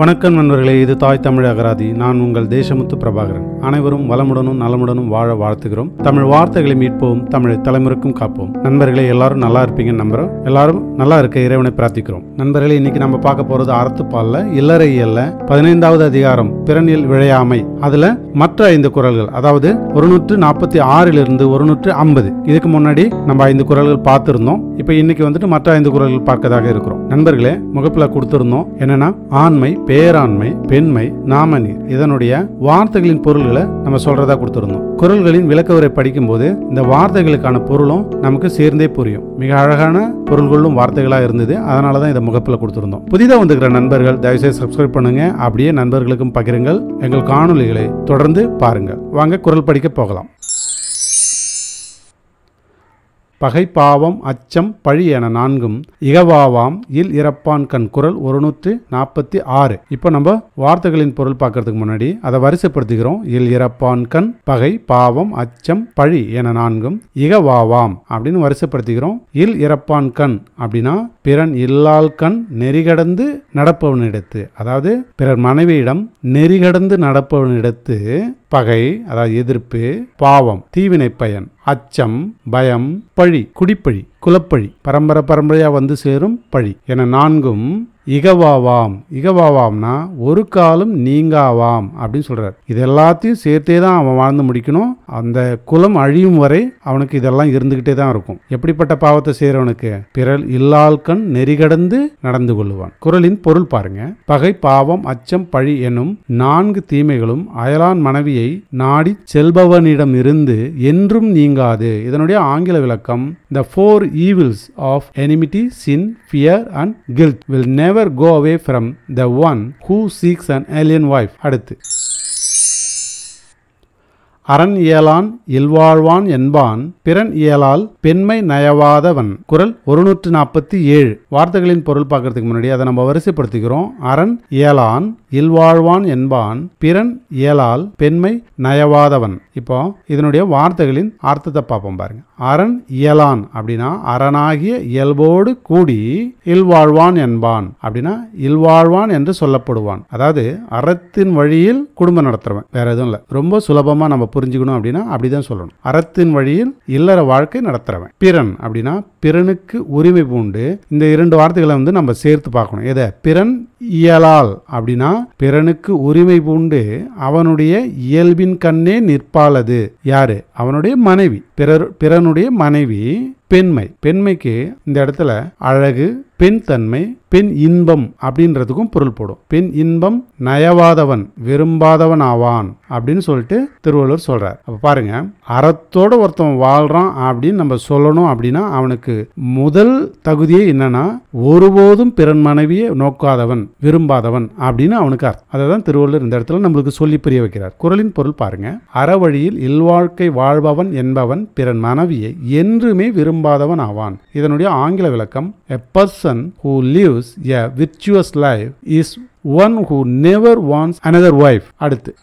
வணக்கம் நண்பர்களே இது தாய் தமிழ் அகராதி நான் உங்கள் தேசமுத்து பிரபாகரன் அனைவரும் வளமுடனும் நலமுடனும் வாழ வாழ்த்துகிறோம் தமிழ் வார்த்தைகளை மீட்போம் தமிழை தலைமுறைக்கும் காப்போம் நண்பர்களே எல்லாரும் நல்லா இருப்பீங்கன்னு நம்புறோம் எல்லாரும் நல்லா இருக்க இறைவனை பிரார்த்திக்கிறோம் நண்பர்களே இன்னைக்கு நம்ம பார்க்க போறது அறத்துப்பால்ல இல்லறையல்ல பதினைந்தாவது அதிகாரம் பிறனில் விழையாமை அதுல மற்ற ஐந்து குரல்கள் அதாவது ஒரு நூற்று நாற்பத்தி இருந்து ஒரு நூற்று ஐம்பது இதுக்கு முன்னாடி நம்ம ஐந்து குரல்கள் பார்த்திருந்தோம் இப்போ இன்னைக்கு வந்துட்டு மற்ற ஐந்து குரல்கள் பார்க்கதாக இருக்கிறோம் நண்பர்களே முகப்பில் கொடுத்திருந்தோம் என்னன்னா ஆண்மை பேராண்மை பெண்மை நாமநீர் இதனுடைய வார்த்தைகளின் பொருள்களை நம்ம சொல்றதா கொடுத்துருந்தோம் குரல்களின் விளக்கவரை படிக்கும் போது இந்த வார்த்தைகளுக்கான பொருளும் நமக்கு சேர்ந்தே புரியும் மிக அழகான பொருள்களும் வார்த்தைகளா இருந்தது அதனால தான் இதை முகப்பில் கொடுத்துருந்தோம் புதிதாக வந்துக்கிற நண்பர்கள் தயவுசெய்து சப்ஸ்கிரைப் பண்ணுங்க அப்படியே நண்பர்களுக்கும் பகிருங்கள் எங்கள் காணொலிகளை தொடர்ந்து பாருங்கள் வாங்க குரல் படிக்க போகலாம் பகை பாவம் அச்சம் பழி என நான்கும் இகவாவாம் இல் இறப்பான் கண் குரல் ஒரு நூற்றி நாற்பத்தி ஆறு இப்போ நம்ம வார்த்தைகளின் பொருள் பார்க்கறதுக்கு முன்னாடி அதை வரிசைப்படுத்துகிறோம் இல் இறப்பான் கண் பகை பாவம் அச்சம் பழி என நான்கும் இகவாவாம் அப்படின்னு வரிசைப்படுத்திக்கிறோம் இல் இறப்பான் கண் அப்படின்னா பிறன் இல்லால் கண் நெறிகடந்து நடப்பவனிடத்து அதாவது பிறர் மனைவியிடம் நெறிகடந்து நடப்பவனிடத்து பகை அதாவது எதிர்ப்பு பாவம் தீவினை பயன் அச்சம் பயம் பழி குடிப்பழி குலப்பழி பரம்பரை பரம்பரையாக வந்து சேரும் பழி என நான்கும் இகவாவாம் இகவாவாம்னா ஒரு காலம் நீங்காவாம் அப்படின்னு சொல்றாரு இது எல்லாத்தையும் சேர்த்தே தான் அவன் வாழ்ந்து முடிக்கணும் அந்த குலம் அழியும் வரை அவனுக்கு இதெல்லாம் இருந்துகிட்டே தான் இருக்கும் எப்படிப்பட்ட பாவத்தை செய்யறவனுக்கு பிறல் இல்லால் கண் நெறிகடந்து நடந்து கொள்ளுவான் குரலின் பொருள் பாருங்க பகை பாவம் அச்சம் பழி எனும் நான்கு தீமைகளும் அயலான் மனைவியை நாடி செல்பவனிடம் இருந்து என்றும் நீங்காது இதனுடைய ஆங்கில விளக்கம் the four evils of enmity sin fear and guilt will never never go away from the one who seeks an alien wife. அடுத்து அரண் இயலான் இல்வாழ்வான் என்பான் பிறன் இயலால் பெண்மை நயவாதவன் குரல் ஒரு நூற்று நாற்பத்தி ஏழு வார்த்தைகளின் பொருள் பார்க்கறதுக்கு முன்னாடி அதை நம்ம வரிசைப்படுத்திக்கிறோம் அரண் இயலான் இல்வாழ்வான் என்பான் பிறன் இயலால் பெண்மை நயவாதவன் இப்போ இதனுடைய வார்த்தைகளின் அர்த்தத்தை பார்ப்போம் பாருங்க அரண் இயலான் அப்படின்னா அரணாகிய இயல்போடு கூடி இல்வாழ்வான் என்பான் அப்படின்னா இல்வாழ்வான் என்று சொல்லப்படுவான் அதாவது அறத்தின் வழியில் குடும்பம் நடத்துறவன் வேற எதுவும் இல்லை ரொம்ப சுலபமா நம்ம புரிஞ்சுக்கணும் அப்படின்னா அப்படிதான் சொல்லணும் அறத்தின் வழியில் இல்லற வாழ்க்கை நடத்துறவன் பிறன் அப்படின்னா பிறனுக்கு உரிமை பூண்டு இந்த இரண்டு வார்த்தைகளை வந்து நம்ம சேர்த்து பார்க்கணும் எதை பிறன் இயலால் அப்படின்னா பிறனுக்கு உரிமை பூண்டு அவனுடைய இயல்பின் கண்ணே நிற்பாளது யாரு அவனுடைய மனைவி பிறர் பிறனுடைய மனைவி பெண்மை பெண்மைக்கு இந்த இடத்துல அழகு பெண் தன்மை பெண் இன்பம் அப்படின்றதுக்கும் பொருள் போடும் பெண் இன்பம் நயவாதவன் விரும்பாதவன் ஆவான் அப்படின்னு சொல்லிட்டு திருவள்ளுவர் சொல்றார் அப்ப பாருங்க அறத்தோட ஒருத்தன் வாழ்றான் அப்படின்னு நம்ம சொல்லணும் அப்படின்னா அவனுக்கு முதல் தகுதியே என்னன்னா ஒருபோதும் பிறன் மனைவியை நோக்காதவன் விரும்பாதவன் அப்படின்னு அவனுக்கு அர்த்தம் அதை தான் திருவள்ளுவர் இந்த இடத்துல நம்மளுக்கு சொல்லி புரிய வைக்கிறார் குரலின் பொருள் பாருங்க வழியில் இல்வாழ்க்கை வாழ்பவன் என்பவன் பிறன் மனைவியை என்றுமே விரும்ப விரும்பாதவன் ஆவான் இதனுடைய ஆங்கில விளக்கம் a person who lives a virtuous life is one who never wants another wife அடுத்து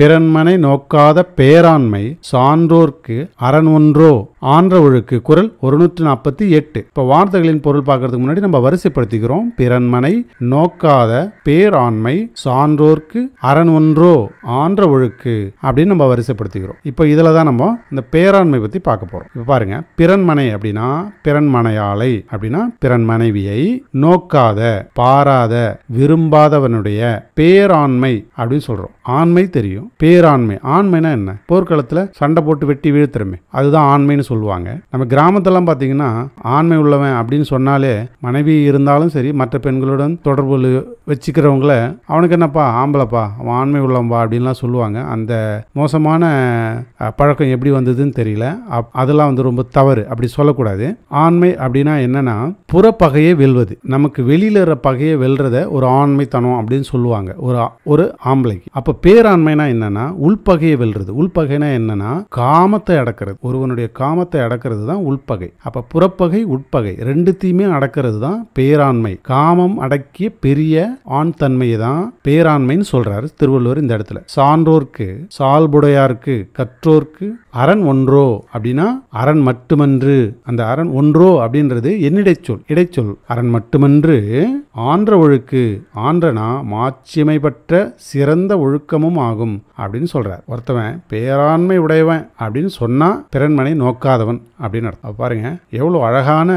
பிறன்மனை நோக்காத பேராண்மை சான்றோர்க்கு அரண் ஒன்றோ ஆன்ற ஒழுக்கு குரல் நூற்றி நாற்பத்தி எட்டு இப்போ வார்த்தைகளின் பொருள் பார்க்கறதுக்கு முன்னாடி நம்ம வரிசைப்படுத்திக்கிறோம் பிறன்மனை நோக்காத பேராண்மை சான்றோர்க்கு அரண் ஒன்றோ ஆன்ற ஒழுக்கு அப்படின்னு நம்ம வரிசைப்படுத்திக்கிறோம் இப்போ இதில் தான் நம்ம இந்த பேராண்மை பற்றி பார்க்க போகிறோம் இப்போ பாருங்க பிறன்மனை அப்படின்னா பிறன்மனையாளை அப்படின்னா பிறன் மனைவியை நோக்காத பாராத விரும்பாதவனுடைய பேராண்மை அப்படின்னு சொல்கிறோம் ஆண்மை தெரியும் தெரியும் பேராண்மை ஆண்மைனா என்ன போர்க்களத்தில் சண்டை போட்டு வெட்டி வீழ்த்திறமை அதுதான் ஆண்மைன்னு சொல்லுவாங்க நம்ம கிராமத்தெல்லாம் பார்த்தீங்கன்னா ஆண்மை உள்ளவன் அப்படின்னு சொன்னாலே மனைவி இருந்தாலும் சரி மற்ற பெண்களுடன் தொடர்பு வச்சுக்கிறவங்கள அவனுக்கு என்னப்பா ஆம்பளைப்பா அவன் ஆண்மை உள்ளவன்பா அப்படின்லாம் சொல்லுவாங்க அந்த மோசமான பழக்கம் எப்படி வந்ததுன்னு தெரியல அதெல்லாம் வந்து ரொம்ப தவறு அப்படி சொல்லக்கூடாது ஆண்மை அப்படின்னா என்னன்னா பகையை வெல்வது நமக்கு வெளியில இருக்கிற பகையை வெல்றத ஒரு ஆண்மை தனம் அப்படின்னு சொல்லுவாங்க ஒரு ஒரு ஆம்பளைக்கு அப்போ பேராண்மைனா என்னன்னா உள்பகையை வெல்றது உள்பகைனா என்னன்னா காமத்தை அடக்கிறது ஒருவனுடைய காமத்தை அடக்கிறது தான் உள்பகை அப்ப புறப்பகை உட்பகை ரெண்டுத்தையுமே அடக்கிறது தான் பேராண்மை காமம் அடக்கிய பெரிய ஆண் தன்மையை தான் பேராண்மைன்னு சொல்றாரு திருவள்ளுவர் இந்த இடத்துல சான்றோர்க்கு சால்புடையார்க்கு கற்றோர்க்கு அரண் ஒன்றோ அப்படின்னா அரண் மட்டுமன்று அந்த அரண் ஒன்றோ அப்படின்றது என்னிடைச்சொல் இடைச்சொல் அரண் மட்டுமன்று ஆன்ற ஒழுக்கு ஆன்றனா மாட்சிமை சிறந்த ஒழுக்கமும் ஆகும் அப்படின்னு சொல்றார் ஒருத்தவன் பேராண்மை உடையவன் அப்படின்னு சொன்னால் பிறன்மனை நோக்காதவன் அப்படின்னு அர்த்தம் பாருங்கள் எவ்வளோ அழகான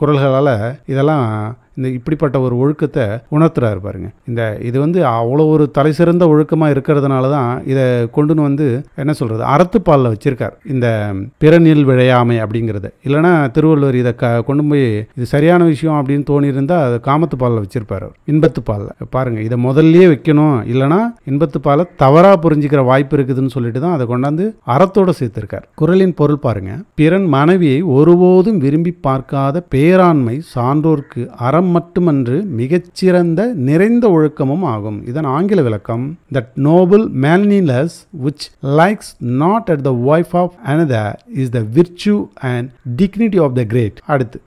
குரல்களால் இதெல்லாம் இந்த இப்படிப்பட்ட ஒரு ஒழுக்கத்தை உணர்த்துறாரு பாருங்க இந்த இது வந்து அவ்வளோ ஒரு தலை சிறந்த ஒழுக்கமாக இருக்கிறதுனால தான் இதை கொண்டுன்னு வந்து என்ன சொல்கிறது அறத்துப்பாலில் வச்சிருக்கார் இந்த பிறநில் விழையாமை அப்படிங்கிறத இல்லைனா திருவள்ளுவர் இதை க கொண்டு போய் இது சரியான விஷயம் அப்படின்னு தோணியிருந்தால் அது காமத்து பாலில் வச்சிருப்பார் அவர் இன்பத்து பாலில் பாருங்கள் இதை முதல்லையே வைக்கணும் இல்லைனா இன்பத்து பாலை தவறாக புரிஞ்சுக்கிற வாய்ப்பு இருக்குதுன்னு சொல்லிட்டு தான் அதை கொண்டாந்து அறத்தோடு சேர்த்துருக்கார் குரலின் பொருள் பாருங்கள் பிறன் மனைவியை ஒருபோதும் விரும்பி பார்க்காத பேராண்மை சான்றோர்க்கு அறம் ஒழுக்கம் மட்டுமன்று மிகச்சிறந்த நிறைந்த ஒழுக்கமும் ஆகும் இதன் ஆங்கில விளக்கம் that noble manliness which likes not at the wife of another is the virtue and dignity of the great அடுத்து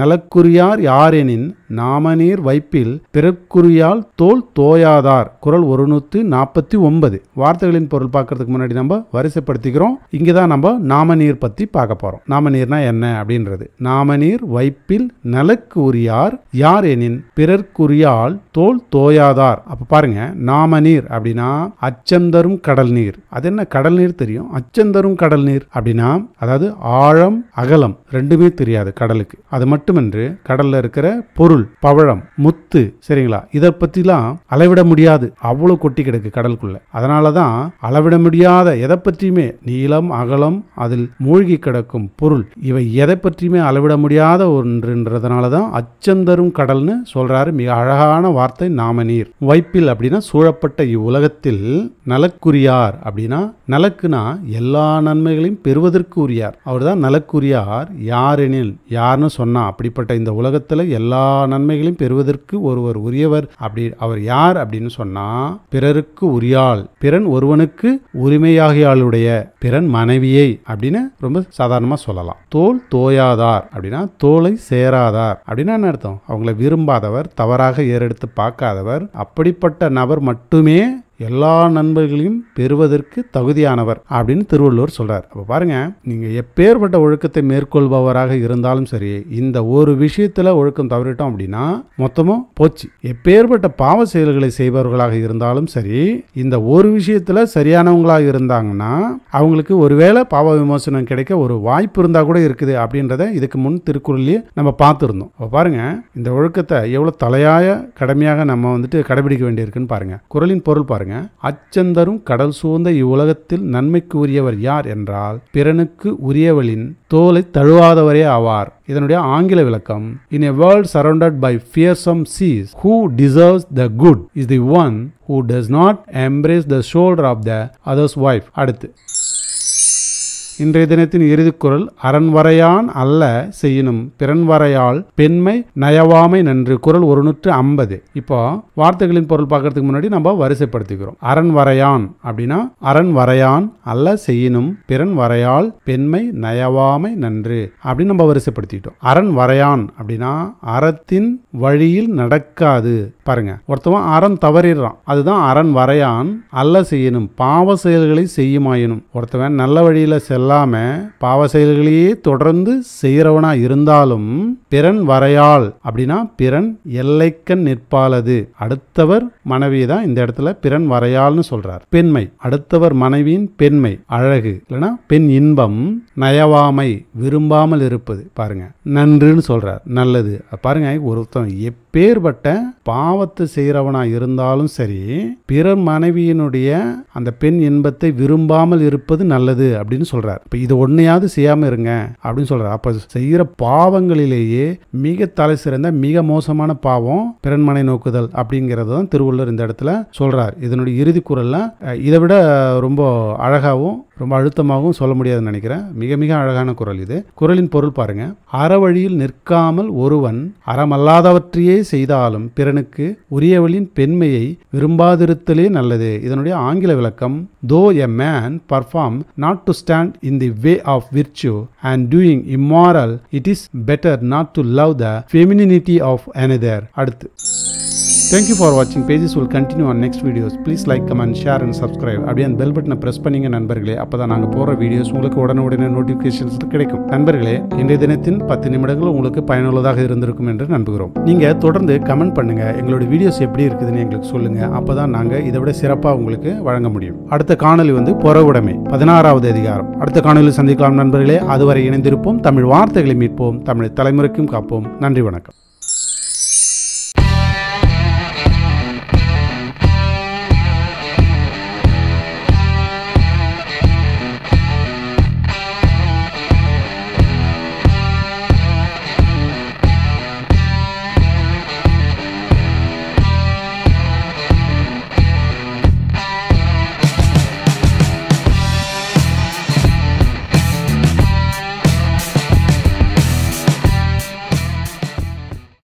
நலக்குரியார் யாரெனின் நாமநீர் வைப்பில் பிறக்குறியால் தோல் தோயாதார் குரல் ஒரு நூற்றி நாற்பத்தி ஒன்பது வார்த்தைகளின் பொருள் பார்க்கறதுக்கு முன்னாடி நம்ம வரிசைப்படுத்திக்கிறோம் இங்கே தான் நம்ம நாமநீர் பற்றி பார்க்க போகிறோம் நாமநீர்னா என்ன அப்படின்றது நாமநீர் வைப்பில் நலக்கு உரியார் யார் எனின் பிறர்க்குரியால் தோல் தோயாதார் அப்போ பாருங்க நாமநீர் அப்படின்னா அச்சம் தரும் கடல் நீர் அது என்ன கடல் நீர் தெரியும் அச்சம் தரும் கடல் நீர் அப்படின்னா அதாவது ஆழம் அகலம் ரெண்டுமே தெரியாது கடலுக்கு அது மட்டுமின்றி கடலில் இருக்கிற பொருள் பொருள் பவழம் முத்து சரிங்களா இதை பற்றிலாம் அளவிட முடியாது அவ்வளவு கொட்டி கிடக்கு கடலுக்குள்ள அதனாலதான் அளவிட முடியாத எதை பற்றியுமே நீளம் அகலம் அதில் மூழ்கி கிடக்கும் பொருள் இவை எதை பற்றியுமே அளவிட முடியாத ஒன்றுன்றதுனால தான் அச்சம் தரும் கடல்னு சொல்றாரு மிக அழகான வார்த்தை நாம நீர் வைப்பில் அப்படின்னா சூழப்பட்ட இவ்வுலகத்தில் நலக்குரியார் அப்படின்னா நலக்குனா எல்லா நன்மைகளையும் பெறுவதற்கு உரியார் அவர் தான் நலக்குரியார் யாரெனில் யாருன்னு சொன்னா அப்படிப்பட்ட இந்த உலகத்தில் எல்லா நன்மைகளையும் பெறுவதற்கு ஒருவர் உரியவர் அப்படி அவர் யார் அப்படின்னு சொன்னால் பிறருக்கு உரியாள் பிறன் ஒருவனுக்கு உரிமையாகியாளுடைய பிறன் மனைவியை அப்படின்னு ரொம்ப சாதாரணமாக சொல்லலாம் தோல் தோயாதார் அப்படின்னா தோலை சேராதார் அப்படின்னா என்ன அர்த்தம் அவங்கள விரும்பாதவர் தவறாக ஏறெடுத்து பார்க்காதவர் அப்படிப்பட்ட நபர் மட்டுமே எல்லா நண்பர்களையும் பெறுவதற்கு தகுதியானவர் அப்படின்னு திருவள்ளுவர் சொல்கிறார் அப்போ பாருங்கள் நீங்கள் எப்பேற்பட்ட ஒழுக்கத்தை மேற்கொள்பவராக இருந்தாலும் சரி இந்த ஒரு விஷயத்தில் ஒழுக்கம் தவறிட்டோம் அப்படின்னா மொத்தமும் போச்சு எப்பேற்பட்ட பாவ செயல்களை செய்பவர்களாக இருந்தாலும் சரி இந்த ஒரு விஷயத்தில் சரியானவங்களாக இருந்தாங்கன்னா அவங்களுக்கு ஒருவேளை பாவ விமோசனம் கிடைக்க ஒரு வாய்ப்பு இருந்தால் கூட இருக்குது அப்படின்றத இதுக்கு முன் திருக்குறள்லேயே நம்ம பார்த்துருந்தோம் அப்போ பாருங்க இந்த ஒழுக்கத்தை எவ்வளோ தலையாய கடமையாக நம்ம வந்துட்டு கடைபிடிக்க வேண்டியிருக்குன்னு பாருங்கள் குரலின் பொருள் பாருங்கள் பாருங்க அச்சந்தரும் கடல் சூழ்ந்த இவ்வுலகத்தில் நன்மைக்கு உரியவர் யார் என்றால் பிறனுக்கு உரியவளின் தோலை தழுவாதவரே ஆவார் இதனுடைய ஆங்கில விளக்கம் in a world surrounded by fearsome seas who deserves the good is the one who does not embrace the shoulder of the others wife அடுத்து இன்றைய தினத்தின் இறுதிக்குரல் அரண்வரையான் அல்ல செய்யணும் பிறன்வரையால் பெண்மை நயவாமை நன்று குரல் ஒரு நூற்று ஐம்பது இப்போ வார்த்தைகளின் பொருள் பார்க்கறதுக்கு முன்னாடி நம்ம வரிசைப்படுத்திக்கிறோம் அரண்வரையான் அப்படின்னா அரண்வரையான் அல்ல செய்யணும் பிறன் வரையால் பெண்மை நயவாமை நன்று அப்படின்னு நம்ம வரிசைப்படுத்திக்கிட்டோம் அரண் வரையான் அப்படின்னா அறத்தின் வழியில் நடக்காது பாருங்க ஒருத்தவன் அறம் தவறிடுறான் அதுதான் அரண் வரையான் அல்ல செய்யணும் பாவ செயல்களை செய்யுமாயினும் ஒருத்தவன் நல்ல வழியில செல்ல இல்லாமல் பாவ செயல்களையே தொடர்ந்து செய்கிறவனாக இருந்தாலும் பிறன் வரையாள் அப்படின்னா பிறன் எல்லைக்கண் நிற்பாலது அடுத்தவர் மனைவி தான் இந்த இடத்துல பிறன் வரையாள்னு சொல்கிறார் பெண்மை அடுத்தவர் மனைவியின் பெண்மை அழகு இல்லைன்னா பெண் இன்பம் நயவாமை விரும்பாமல் இருப்பது பாருங்க நன்றுன்னு சொல்கிறார் நல்லது பாருங்க ஒருத்தன் எப் எப்பேற்பட்ட பாவத்தை செய்கிறவனாக இருந்தாலும் சரி பிற மனைவியினுடைய அந்த பெண் இன்பத்தை விரும்பாமல் இருப்பது நல்லது அப்படின்னு சொல்றார் இப்போ இது ஒன்னையாவது செய்யாமல் இருங்க அப்படின்னு சொல்றார் அப்போ செய்கிற பாவங்களிலேயே மிக தலை சிறந்த மிக மோசமான பாவம் பிறன்மனை நோக்குதல் அப்படிங்கிறது தான் திருவள்ளுவர் இந்த இடத்துல சொல்றார் இதனுடைய இறுதி குரல்ல இதை விட ரொம்ப அழகாகவும் ரொம்ப அழுத்தமாகவும் சொல்ல முடியாதுன்னு நினைக்கிறேன் மிக மிக அழகான குரல் இது குரலின் பொருள் பாருங்க அறவழியில் நிற்காமல் ஒருவன் அறமல்லாதவற்றையே செய்தாலும் பிறனுக்கு உரியவளின் பெண்மையை விரும்பாதிருத்தலே நல்லது இதனுடைய ஆங்கில விளக்கம் though a man perform not to stand in the way of virtue and doing immoral it is better not to love the femininity of another அடுத்து தேங்க்யூ ஃபார் வாட்சிங் pages will continue on next videos please like comment share and subscribe அப்படியே அந்த bell பட்டனை press பண்ணிங்க நண்பர்களே அப்போ தான் நாங்கள் போகிற வீடியோஸ் உங்களுக்கு உடனுடனே நோட்டிஃபிகேஷன்ஸ் கிடைக்கும் நண்பர்களே இன்றைய தினத்தின் பத்து நிமிடங்கள் உங்களுக்கு பயனுள்ளதாக இருந்திருக்கும் என்று நம்புகிறோம் நீங்கள் தொடர்ந்து கமெண்ட் பண்ணுங்கள் எங்களோட வீடியோஸ் எப்படி இருக்குதுன்னு எங்களுக்கு சொல்லுங்கள் அப்போ தான் நாங்கள் இதை விட சிறப்பாக உங்களுக்கு வழங்க முடியும் அடுத்த காணொலி வந்து புற பதினாறாவது அதிகாரம் அடுத்த காணொலி சந்திக்கலாம் நண்பர்களே அதுவரை இணைந்திருப்போம் தமிழ் வார்த்தைகளை மீட்போம் தமிழ் தலைமுறைக்கும் காப்போம் நன்றி வணக்கம்